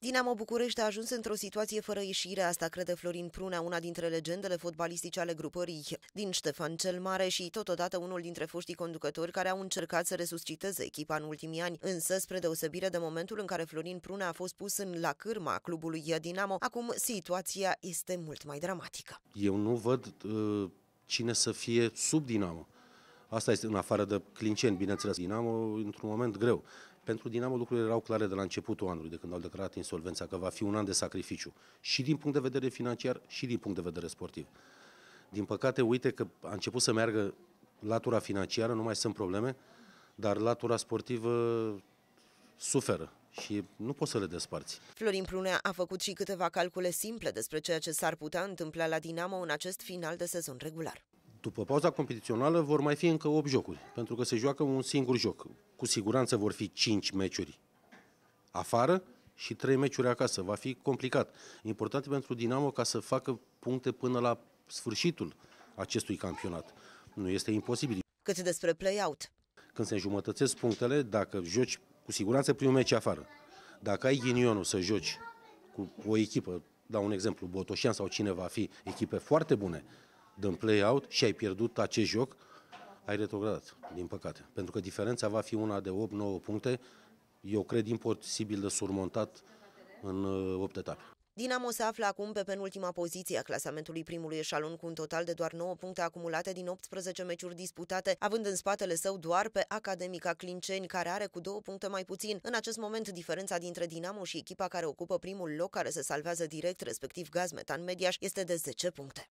Dinamo București a ajuns într-o situație fără ieșire, asta crede Florin Prunea, una dintre legendele fotbalistice ale grupării, din Ștefan cel Mare și totodată unul dintre foștii conducători care au încercat să resusciteze echipa în ultimii ani, însă spre deosebire de momentul în care Florin Prunea a fost pus în la cârma clubului Dinamo, acum situația este mult mai dramatică. Eu nu văd uh, cine să fie sub Dinamo. Asta este în afară de Clinceni, bineînțeles. Dinamo, într-un moment greu. Pentru Dinamo lucrurile erau clare de la începutul anului, de când au declarat insolvența, că va fi un an de sacrificiu, și din punct de vedere financiar, și din punct de vedere sportiv. Din păcate, uite că a început să meargă latura financiară, nu mai sunt probleme, dar latura sportivă suferă și nu poți să le desparți. Florin Prunea a făcut și câteva calcule simple despre ceea ce s-ar putea întâmpla la Dinamo în acest final de sezon regular. După pauza competițională vor mai fi încă 8 jocuri, pentru că se joacă un singur joc. Cu siguranță vor fi 5 meciuri afară și 3 meciuri acasă. Va fi complicat. Important pentru Dinamo ca să facă puncte până la sfârșitul acestui campionat. Nu este imposibil. Cât despre play-out? Când se înjumătățesc punctele, dacă joci cu siguranță primul meci afară, dacă ai ghinionul să joci cu o echipă, dau un exemplu, Botoșan sau cine va fi, echipe foarte bune, dăm play-out și ai pierdut acest joc, ai retrogradat, din păcate. Pentru că diferența va fi una de 8-9 puncte, eu cred imposibil de surmontat în 8 uh, etape. Dinamo se află acum pe penultima poziție a clasamentului primului eșalon cu un total de doar 9 puncte acumulate din 18 meciuri disputate, având în spatele său doar pe Academica Clinceni, care are cu două puncte mai puțin. În acest moment, diferența dintre Dinamo și echipa care ocupă primul loc, care se salvează direct, respectiv Gazmetan Mediaș, este de 10 puncte.